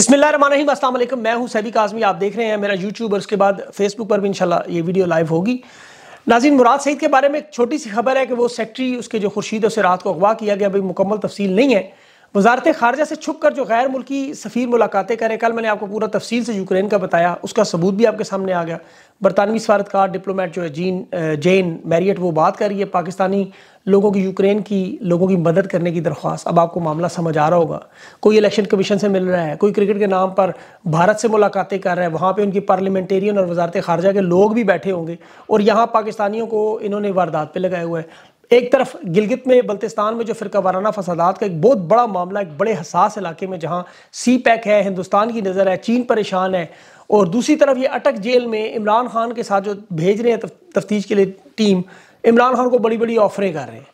बसमिल मैं हूँ सैबिक आजमी आप देख रहे हैं मेरा यूट्यूब और उसके बाद फेसबुक पर भी इंशाल्लाह ये वीडियो लाइव होगी नाजिन मुराद सईद के बारे में एक छोटी सी खबर है कि वो सेक्रेटरी उसके जो खुर्शीद उसे रात को अगवा किया गया अभी मुकम्मल तफसील नहीं है वजारत खारजा से छुप कर जो गैर मुल्की सफ़ी मुलाकातें करें कल मैंने आपको पूरा तफसील से यूक्रेन का बताया उसका सबूत भी आपके सामने आ गया बरतानवी सफारतकार डिप्लोमेट जो है जीन जेन मैरियट वो बात कर रही है पाकिस्तानी लोगों की यूक्रेन की लोगों की मदद करने की दरख्वास्त अब आपको मामला समझ आ रहा होगा कोई इलेक्शन कमीशन से मिल रहा है कोई क्रिकेट के नाम पर भारत से मुलाकातें कर रहा है वहाँ पर उनकी पार्लियामेंटेरियन और वजारत खारजा के लोग भी बैठे होंगे और यहाँ पाकिस्तानियों को इन्होंने वारदात पर लगाए हुए हैं एक तरफ गिलगित में बल्तिस्तान में जो फिरका वाराना फसादात का एक बहुत बड़ा मामला एक बड़े हसास इलाके में जहाँ सी पैक है हिंदुस्तान की नज़र है चीन परेशान है और दूसरी तरफ ये अटक जेल में इमरान खान के साथ जो भेज रहे हैं तफ्तीश के लिए टीम इमरान खान को बड़ी बड़ी ऑफरें कर रहे हैं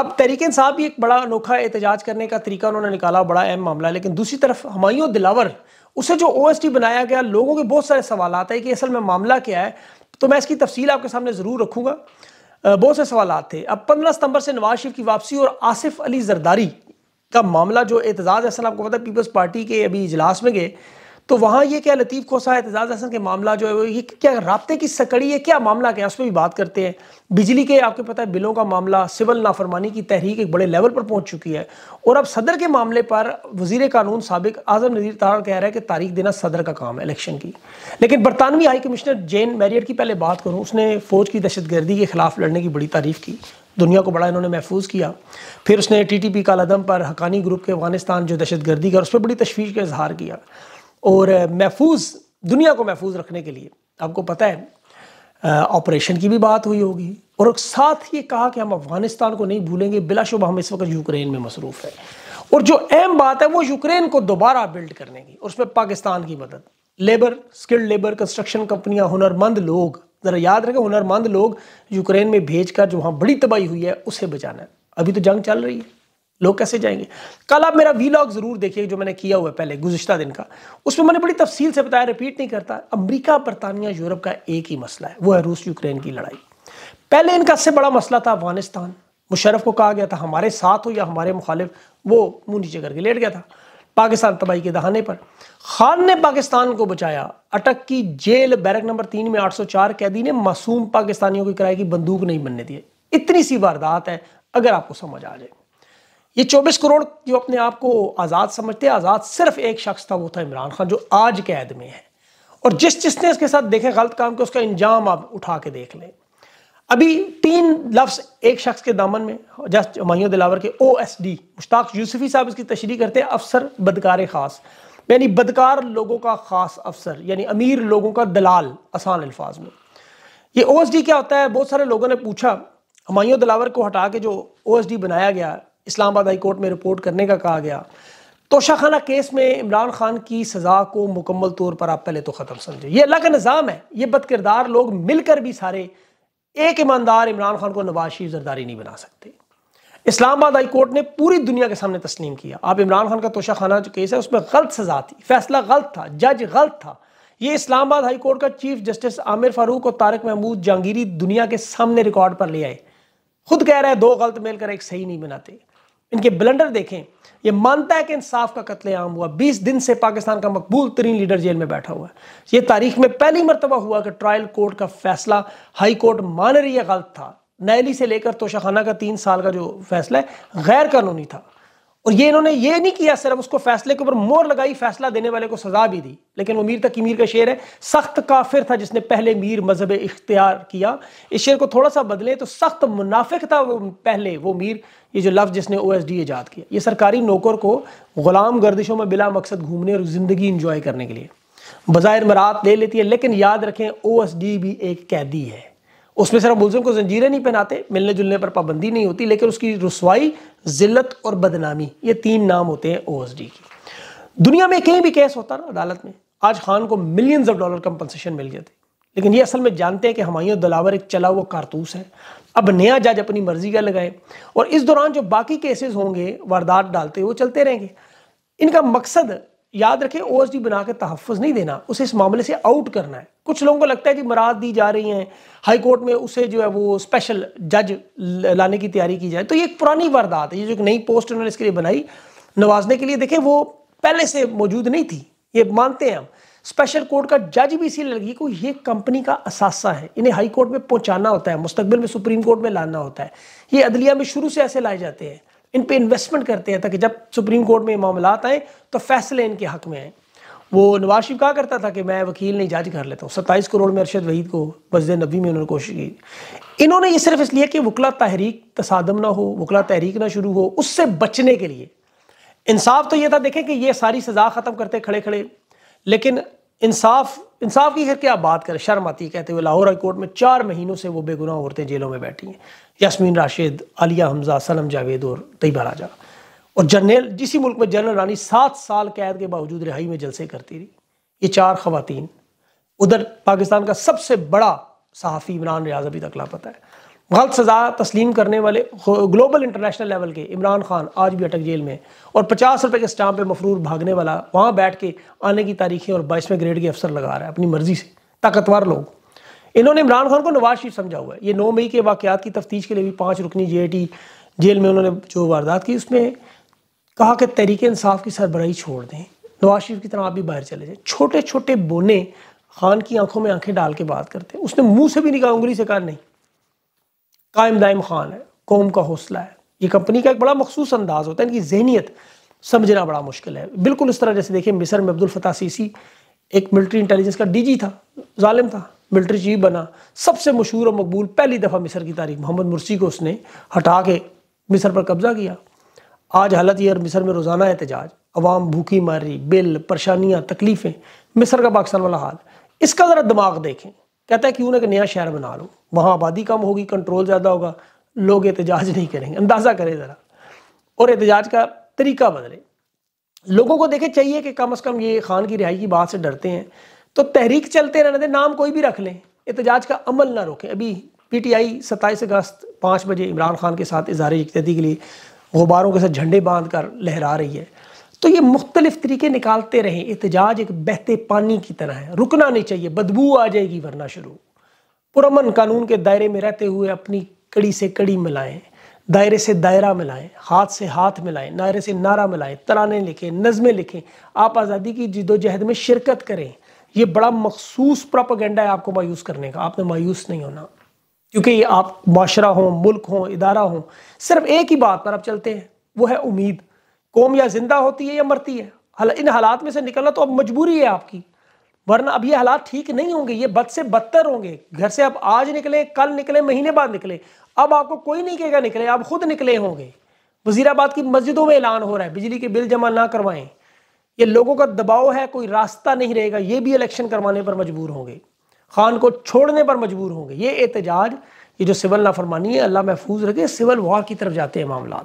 अब तरीकन साहब भी एक बड़ा अनोखा एहतजाज करने का तरीका उन्होंने निकाला बड़ा अहम मामला लेकिन दूसरी तरफ हमायों दिलावर उसे जो ओ बनाया गया लोगों के बहुत सारे सवाल आते हैं कि असल में मामला क्या है तो मैं इसकी तफसील आपके सामने ज़रूर रखूँगा बहुत से सवाल थे अब पंद्रह सितंबर से नवाज शरीफ की वापसी और आसिफ अली जरदारी का मामला जो एतजाज़ असल आपको पता है पीपल्स पार्टी के अभी इजलास में गए तो वहाँ ये क्या लतीफ़ खोसा एतजाज़ हसन के मामला जो है वो ये क्या रबते की सकड़ी है क्या मामला क्या उस पर भी बात करते हैं बिजली के आपको पता है बिलों का मामला सिविल नाफरमानी की तहरीक एक बड़े लेवल पर पहुँच चुकी है और अब सदर के मामले पर वजीर कानून सबक आज़म नज़ीर तार कह रहा है कि तारीख देना सदर का काम है इलेक्शन की लेकिन बरतानवी हाई कमिश्नर जेन मैरियट की पहले बात करूँ उसने फ़ौज की दहशत गर्दी के ख़िलाफ़ लड़ने की बड़ी तारीफ़ की दुनिया को बड़ा इन्होंने महफूज किया फिर उसने टी टी पी कालदम पर हकानी ग्रुप के अफगानिस्तान जो दहशत गर्दी का उस पर बड़ी तशवीश का इजहार किया और महफूज दुनिया को महफूज रखने के लिए आपको पता है ऑपरेशन की भी बात हुई होगी और साथ ही कहा कि हम अफगानिस्तान को नहीं भूलेंगे बिलाशुबा हम इस वक्त यूक्रेन में मसरूफ़ है और जो अहम बात है वो यूक्रेन को दोबारा बिल्ड करने की और उसमें पाकिस्तान की मदद लेबर स्किल्ड लेबर कंस्ट्रक्शन कंपनियां हुनरमंद लोग ज़रा याद रखें हुनरमंद लोग यूक्रेन में भेज कर जो वहाँ बड़ी तबाही हुई है उसे बचाना है अभी तो जंग चल रही है लोग कैसे जाएंगे कल आप मेरा वीलॉग ज़रूर देखिए जो मैंने किया हुआ है पहले गुजशत दिन का उसमें मैंने बड़ी तफसील से बताया रिपीट नहीं करता अमरीका बरतानिया यूरोप का एक ही मसला है वो है रूस यूक्रेन की लड़ाई पहले इनका सबसे बड़ा मसला था अफगानिस्तान मुशरफ को कहा गया था हमारे साथ हो या हमारे मुखालिफ वो मुँह नीचे करके लेट गया था पाकिस्तान तबाही के दहाने पर खान ने पाकिस्तान को बचाया अटक की जेल बैरक नंबर तीन में 804 कैदी ने मासूम पाकिस्तानियों की किराए की बंदूक नहीं बनने दी इतनी सी वारदात है अगर आपको समझ आ जाए ये 24 करोड़ जो अपने आप को आज़ाद समझते आज़ाद सिर्फ एक शख्स था वो था इमरान खान जो आज कैद में है और जिस जिसने इसके साथ देखें गलत काम के उसका इंजाम आप उठा के देख लें अभी तीन लफ्स एक शख्स के दामन में जस्ट हमायों दिलावर के O S D Mushtaq Yusufi साहब इसकी तशरी करते हैं अफसर बदकार खास यानी बदकार लोगों का खास अफसर यानी अमीर लोगों का दलाल आसान अल्फाज में ये ओ एस डी क्या होता है बहुत सारे लोगों ने पूछा हमायों दिलावर को हटा के जो ओ एस डी बनाया गया इस्लामाबाद हाई कोर्ट में रिपोर्ट करने का कहा गया तोशाखाना केस में इमरान खान की सज़ा को मुकम्मल तौर पर आप पहले तो ख़त्म समझे ये अलग निज़ाम है ये बदकिरदार लोग मिलकर भी सारे एक ईमानदार इमरान खान को नवाज शरीफ जरदारी नहीं बना सकते इस्लामाबाद हाई कोर्ट ने पूरी दुनिया के सामने तस्लीम किया आप इमरान खान का तोशा खाना जो केस है उसमें गलत सज़ा थी फैसला गलत था जज गलत था ये इस्लामाबाद हाई कोर्ट का चीफ जस्टिस आमिर फारूक और तारक महमूद जहांगीरी दुनिया के सामने रिकॉर्ड पर ले आए खुद कह रहे हैं दो गलत मिलकर एक सही नहीं बनाते इनके ब्लंडर देखें ये मानता है कि इंसाफ का कत्लेआम हुआ 20 दिन से पाकिस्तान का मकबूल तरीन लीडर जेल में बैठा हुआ है ये तारीख में पहली मरतबा हुआ कि ट्रायल कोर्ट का फैसला हाई कोर्ट मान रही है गलत था नैली से लेकर तोशाखाना का तीन साल का जो फैसला है गैर कानूनी था और ये इन्होंने ये नहीं किया सिर्फ उसको फैसले के ऊपर मोर लगाई फैसला देने वाले को सजा भी दी लेकिन वो मीर तक मीर का शेर है सख्त काफिर था जिसने पहले मीर मजहब इख्तियार किया इस शेर को थोड़ा सा बदले तो सख्त मुनाफिक था वो पहले वो मीर ये जो लफ्ज़ जिसने ओ एस डी ईजाद किया ये सरकारी नौकर को गुलाम गर्दिशों में बिला मकसद घूमने और ज़िंदगी इंजॉय करने के लिए बज़ाहिर मरात ले लेती है लेकिन याद रखें ओ एस डी भी एक कैदी है उसमें सिर्फ मुलजिम को जंजीरें नहीं पहनाते मिलने जुलने पर पाबंदी नहीं होती लेकिन उसकी रसवाई जिल्लत और बदनामी ये तीन नाम होते हैं ओ की दुनिया में कहीं भी केस होता ना अदालत में आज खान को मिलियंस ऑफ डॉलर कंपनसेशन मिल जाते लेकिन ये असल में जानते हैं कि हमायूं दलावर एक चला हुआ कारतूस है अब नया जज अपनी मर्जी का लगाए और इस दौरान जो बाकी केसेस होंगे वारदात डालते हुए चलते रहेंगे इनका मकसद याद रखें ओ बना के तहफ़ नहीं देना उसे इस मामले से आउट करना है कुछ लोगों को लगता है जी मराद दी जा रही हैं हाई कोर्ट में उसे जो है वो स्पेशल जज लाने की तैयारी की जाए तो ये एक पुरानी वारदात है ये जो एक नई पोस्ट उन्होंने इसके लिए बनाई नवाजने के लिए देखें वो पहले से मौजूद नहीं थी ये मानते हैं हम स्पेशल कोर्ट का जज भी इसीलिए लगी को ये कंपनी का असासा है इन्हें हाई कोर्ट में पहुंचाना होता है मुस्तबिल में सुप्रीम कोर्ट में लाना होता है ये अदलिया में शुरू से ऐसे लाए जाते हैं इन पर इन्वेस्टमेंट करते हैं ताकि जब सुप्रीम कोर्ट में मामला आए तो फैसले इनके हक में आए वो नवाज शरीफ कहा करता था कि मैं वकील नहीं जज कर लेता हूँ सत्ताईस करोड़ में अरशद वहीद को बजद नबी में उन्होंने कोशिश की इन्होंने ये सिर्फ इसलिए कि वकला तहरीक तसादम ना हो वकला तहरीक ना शुरू हो उससे बचने के लिए इंसाफ तो ये था देखें कि ये सारी सज़ा ख़त्म करते खड़े खड़े लेकिन इंसाफ इंसाफ की के क्या बात करें शर्म आती कहते हुए लाहौर हाई कोर्ट में चार महीनों से वो बेगुनाह औरतें जेलों में बैठी हैं यासमीन राशिद अलिया हमजा सलम जावेद और तैयबा राजा और जनरल जिसी मुल्क में जनरल रानी सात साल कैद के बावजूद रिहाई में जलसे करती रही ये चार खातन उधर पाकिस्तान का सबसे बड़ा सहाफ़ी इमरान रियाज अभी तक लापता है गलत सज़ा तस्लीम करने वाले ग्लोबल इंटरनेशनल लेवल के इमरान खान आज भी अटक जेल में और पचास रुपये के स्टाम्प पे मफरूर भागने वाला वहाँ बैठ के आने की तारीखें और बाईसवें ग्रेड के अफसर लगा रहा है अपनी मर्ज़ी से ताकतवर लोग इन्होंने इमरान खान को नवाज शरीफ समझा हुआ है ये नौ मई के वाक़ात की तफ्तीश के लिए भी पाँच रुकनी जे जेल में उन्होंने जो वारदात की उसमें कहा कि तहरीक इंसाफ की सरबराही छोड़ दें नवाज शरीफ की तरह आप भी बाहर चले जाएँ छोटे छोटे बोने खान की आंखों में आंखें डाल के बात करते हैं उसने मुंह से भी निकाल उंगली से कहा नहीं कायम दायम खान है कौम का हौसला है ये कंपनी का एक बड़ा मखसूस अंदाज होता है इनकी जहनीत समझना बड़ा मुश्किल है बिल्कुल इस तरह जैसे देखिए मिसर में अब्दुल फताह सीसी एक मिलिट्री इंटेलिजेंस का डीजी था जालिम था मिलिट्री चीफ बना सबसे मशहूर और मकबूल पहली दफ़ा मिसर की तारीख मोहम्मद मुर्सी को उसने हटा के मिसर पर कब्जा किया आज हालत यह मिसर में रोज़ाना एहतजाज अवाम भूखी मारी बिल परेशानियाँ तकलीफ़ें मिसर का पाकिस्तान वाला हाल इसका ज़रा दिमाग देखें कहता है क्यों ना कि नया शहर बना लो वहाँ आबादी कम होगी कंट्रोल ज़्यादा होगा लोग एहतजाज नहीं करेंगे अंदाज़ा करें ज़रा और एहतजाज का तरीका बदले लोगों को देखें चाहिए कि कम अज़ कम ये खान की रिहाई की बात से डरते हैं तो तहरीक चलते रहने दें नाम कोई भी रख लें एहतजाज का अमल ना रोकें अभी पी टी आई सत्ताईस अगस्त पाँच बजे इमरान खान के साथ इजहार यकजहती के लिए गुब्बारों के साथ झंडे बांध कर लहरा रही है तो ये मुख्तलिफ तरीके निकालते रहें एहतजाज एक बहते पानी की तरह है रुकना नहीं चाहिए बदबू आ जाएगी वरना शुरू पुरमन कानून के दायरे में रहते हुए अपनी कड़ी से कड़ी मिलाएं दायरे से दायरा मिलाएं हाथ से हाथ मिलाएं नायरे से नारा मिलाएं तराने लिखें नज़में लिखें आप आज़ादी की जिदोजहद में शिरकत करें ये बड़ा मखसूस प्रापगेंडा है आपको मायूस करने का आपने मायूस नहीं होना क्योंकि आप माशरा हों मुल्क हों इदारा हों सिर्फ एक ही बात पर आप चलते हैं वो है उम्मीद कौम या जिंदा होती है या मरती है इन हालात में से निकलना तो अब मजबूरी है आपकी वरना अब ये हालात ठीक नहीं होंगे ये बद से बदतर होंगे घर से अब आज निकले कल निकले महीने बाद निकले अब आपको कोई नहीं कहेगा निकले आप खुद निकले होंगे वजीराबाद की मस्जिदों में ऐलान हो रहा है बिजली के बिल जमा ना करवाएं ये लोगों का दबाव है कोई रास्ता नहीं रहेगा ये भी इलेक्शन करवाने पर मजबूर होंगे खान को छोड़ने पर मजबूर होंगे ये एहतजाज ये जो सिविल नाफरमानी है अल्लाह महफूज रखे सिविल वॉर की तरफ जाते हैं मामला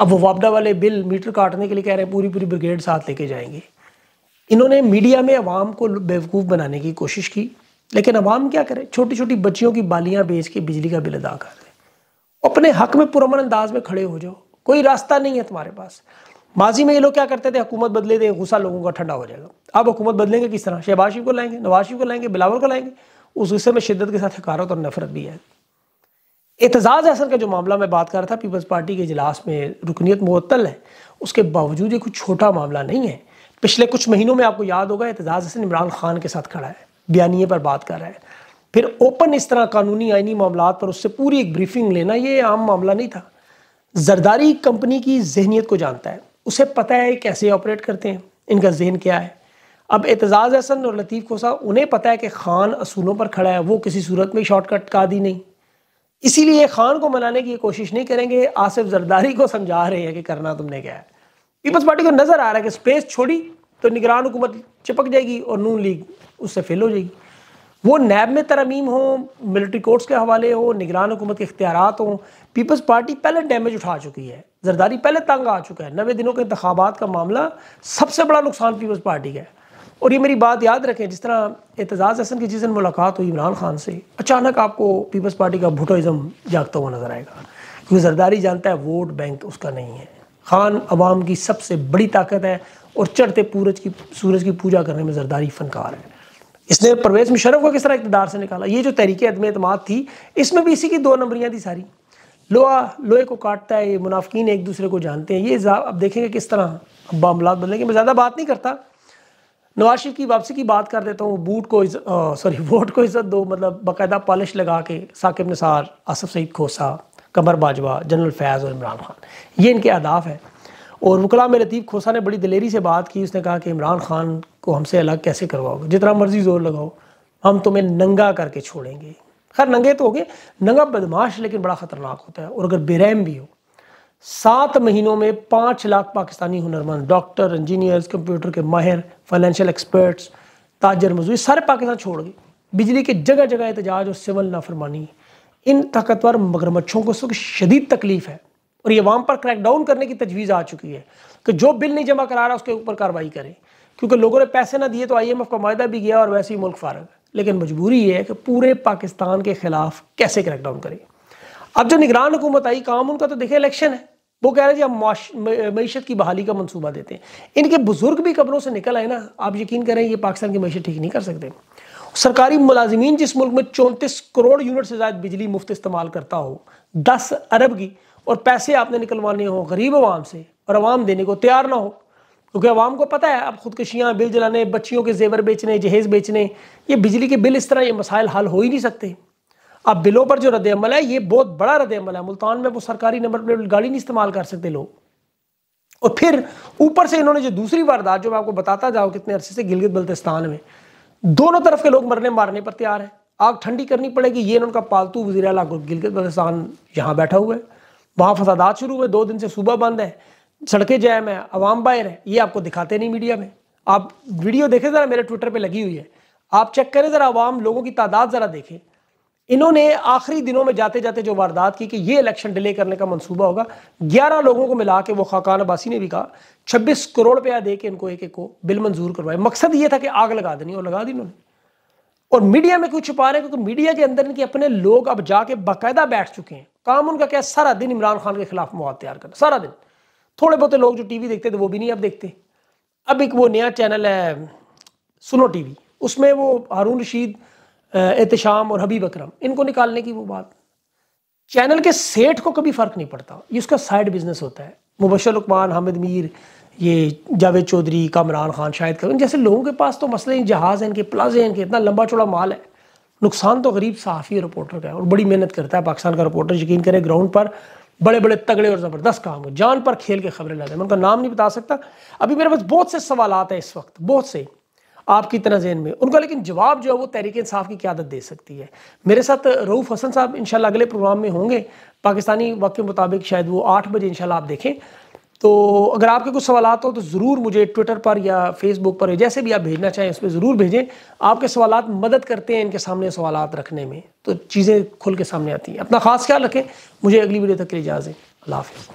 अब वो वापडा वाले बिल मीटर काटने के लिए कह रहे हैं पूरी पूरी ब्रिगेड साथ लेके जाएंगे इन्होंने मीडिया में अवाम को बेवकूफ़ बनाने की कोशिश की लेकिन अवाम क्या करे छोटी छोटी बच्चियों की बालियाँ बेच के बिजली का बिल अदा कर रहे अपने हक में पुरमन अंदाज में खड़े हो जाओ कोई रास्ता नहीं है तुम्हारे पास माजी में ये लोग क्या करते थे हुकूमत बदले थे गुस्सा लोगों का ठंडा हो जाएगा अब हुकूमत बदलेंगे किस तरह शहबाज शरीफ को लाएंगे नवाज शरीफ को लाएंगे बिलावल को लाएंगे उस गुस्से में शिद्दत के साथ हकारत और नफरत भी है एतजाज़ असर का जो मामला मैं बात कर रहा था पीपल्स पार्टी के इजलास में रुकनीत मअतल है उसके बावजूद ये कुछ छोटा मामला नहीं है पिछले कुछ महीनों में आपको याद होगा एतजाज़ अहसन इमरान खान के साथ खड़ा है बयानिए पर बात कर रहा है फिर ओपन इस तरह कानूनी आइनी मामला पर उससे पूरी एक ब्रीफिंग लेना ये आम मामला नहीं था जरदारी कंपनी की जहनीत को जानता है उसे पता है कैसे ऑपरेट करते हैं इनका जहन क्या है अब एतजाज़ अहसन और लतीफ़ कोसा उन्हें पता है कि खान असूलों पर खड़ा है वो किसी सूरत में शॉर्टकट का दी नहीं इसीलिए खान को मनाने की कोशिश नहीं करेंगे आसिफ जरदारी को समझा रहे हैं कि करना तुमने क्या है पीपल्स पार्टी को नज़र आ रहा है कि स्पेस छोड़ी तो निगरान हुकूमत चिपक जाएगी और नून लीग उससे फेल हो जाएगी वो नैब में तरमीम हो मिलिट्री कोर्ट्स के हवाले हो निगरान हुकूमत के इख्तियार हों पीपल्स पार्टी पहले डैमेज उठा चुकी है जरदारी पहले तंग आ चुका है नवे दिनों के इंतबात का मामला सबसे बड़ा नुकसान पीपल्स पार्टी का है और ये मेरी बात याद रखें जिस तरह एतजाज़ हसन की जिस दिन मुलाकात हुई इमरान खान से अचानक आपको पीपल्स पार्टी का भुटोज़म जागता हुआ नज़र आएगा क्योंकि जरदारी जानता है वोट बैंक उसका नहीं है खान अवाम की सबसे बड़ी ताकत है और चढ़ते पूरज की सूरज की पूजा करने में जरदारी फनकार है इसने परवेज मुशरफ को किस तरह इकतदार से निकाला ये जो तहरीक अदम अतम थी इसमें भी इसी की दो नंबरियाँ थी सारी लोहा लोहे को काटता है ये मुनाफिन एक दूसरे को जानते हैं ये अब देखेंगे किस तरह अब मामला बदलेंगे मैं ज़्यादा बात नहीं करता नवाज शरीफ की वापसी की बात कर देता हूँ बूट को सॉरी वोट को इज्जत दो मतलब बाकायदा पॉलिश लगा के साकिब निसार आसफ़ सईद खोसा कमर बाजवा जनरल फैज़ और इमरान खान ये इनके आदाफ हैं और वकला में लतीफ़ खोसा ने बड़ी दिलेरी से बात की उसने कहा कि इमरान खान को हमसे अलग कैसे करवाओगे जितना मर्जी जोर लगाओ हम तुम्हें नंगा करके छोड़ेंगे खैर नंगे तो हो गए नंगा बदमाश लेकिन बड़ा ख़तरनाक होता है और अगर बेरहम भी हो सात महीनों में पाँच लाख पाकिस्तानी हुनरमंद डॉक्टर इंजीनियर्स कंप्यूटर के माहिर फाइनेंशियल एक्सपर्ट्स ताजर मजदूर सारे पाकिस्तान छोड़ गए बिजली के जगह जगह एहतजाज और सिविल नाफरमानी इन ताकतवर मगरमच्छों को सुख शदीद तकलीफ़ है और ये वाम पर क्रैक डाउन करने की तजवीज़ आ चुकी है कि जो बिल नहीं जमा करा रहा उसके ऊपर कार्रवाई करें क्योंकि लोगों ने पैसे ना दिए तो आई एम एफ का माहा भी गया और वैसे ही मुल्क फारग लेकिन मजबूरी ये है कि पूरे पाकिस्तान के खिलाफ कैसे क्रैकडाउन करें अब जो निगरान हुकूमत आई काम उनका तो देखे इलेक्शन है वो कह रहे हैं जी हम मीशत की बहाली का मनसूबा देते हैं इनके बुजुर्ग भी कब्रों से निकल आए ना आप यकीन करें ये पाकिस्तान की मीशत ठीक नहीं कर सकते सरकारी मुलाजमीन जिस मुल्क में चौंतीस करोड़ यूनिट से ज़्यादा बिजली मुफ्त इस्तेमाल करता हो दस अरब की और पैसे आपने निकलवाने हो गरीब आवाम से और आवाम देने को तैयार ना हो क्योंकि आवाम को पता है आप खुदकशियाँ बिल जलाने बच्चियों के जेवर बेचने जहेज़ बेचने ये बिजली के बिल इस तरह ये मसाइल हल हो ही नहीं सकते अब बिलों पर जो रद्दमल है ये बहुत बड़ा रद्दमल है मुल्तान में वो सरकारी नंबर प्लेट गाड़ी नहीं इस्तेमाल कर सकते लोग और फिर ऊपर से इन्होंने जो दूसरी वारदात जो मैं आपको बताता जाऊँ कितने अरसे से गिलगित बल्तिस्तान में दोनों तरफ के लोग मरने मारने पर तैयार हैं आग ठंडी करनी पड़ेगी ये इनका पालतू वजी गिलगित बल्तिस्तान यहाँ बैठा हुआ है वहाँ फसादात शुरू हुए दो दिन से सुबह बंद है सड़कें जैम है अवाम बाहर है ये आपको दिखाते नहीं मीडिया में आप वीडियो देखें ज़रा मेरे ट्विटर पर लगी हुई है आप चेक करें ज़रा आवाम लोगों की तादाद ज़रा देखें इन्होंने आखिरी दिनों में जाते जाते जो वारदात की कि ये इलेक्शन डिले करने का मनसूबा होगा ग्यारह लोगों को मिला के वो खाकान अब्बासी ने भी कहा छब्बीस करोड़ रुपया दे के इनको एक एक को बिल मंजूर करवाए मकसद ये था कि आग लगा देनी और लगा दी इन्होंने और मीडिया में कुछ छुपा रहे हैं क्योंकि मीडिया के अंदर इनके अपने लोग अब जाके बाकायदा बैठ चुके हैं काम उनका क्या सारा दिन इमरान खान के खिलाफ मवाद तैयार करना सारा दिन थोड़े बहुत लोग जो टीवी देखते थे वो भी नहीं अब देखते अब एक वो नया चैनल है सुनो टीवी उसमें वो हारून रशीद एहतशाम और हबीब अकरम इनको निकालने की वो बात चैनल के सेठ को कभी फ़र्क नहीं पड़ता ये उसका साइड बिजनेस होता है मुबशर उकमान हामिद मीर ये जावेद चौधरी कामरान खान शाहिद खान जैसे लोगों के पास तो मसले जहाज़ हैं इनके प्लाजे हैं इनके इतना लंबा चौड़ा माल है नुकसान तो गरीब सहाफ़ी रिपोर्टर का है और बड़ी मेहनत करता है पाकिस्तान का रिपोर्टर यकीन करें ग्राउंड पर बड़े बड़े तगड़े और ज़बरदस्त काम हो जान पर खेल के खबरें लाते हैं मैं उनका नाम नहीं बता सकता अभी मेरे पास बहुत से सवाल हैं इस वक्त बहुत से आपकी तरह जहन में उनका लेकिन जवाब जो है वो तहरीक इंसाफ की क्यादत दे सकती है मेरे साथ रऊफ़ हसन साहब इनशाला अगले प्रोग्राम में होंगे पाकिस्तानी वक्त के मुताबिक शायद वो आठ बजे इनशाला आप देखें तो अगर आपके कुछ सवाल हो तो ज़रूर मुझे ट्विटर पर या फेसबुक पर जैसे भी आप भेजना चाहें उस पर ज़रूर भेजें आपके सवाल मदद करते हैं इनके सामने सवाल रखने में तो चीज़ें खुल के सामने आती हैं अपना खास ख्याल रखें मुझे अगली वीडियो तक के लिए इजाज़ें अल्लाह हाफ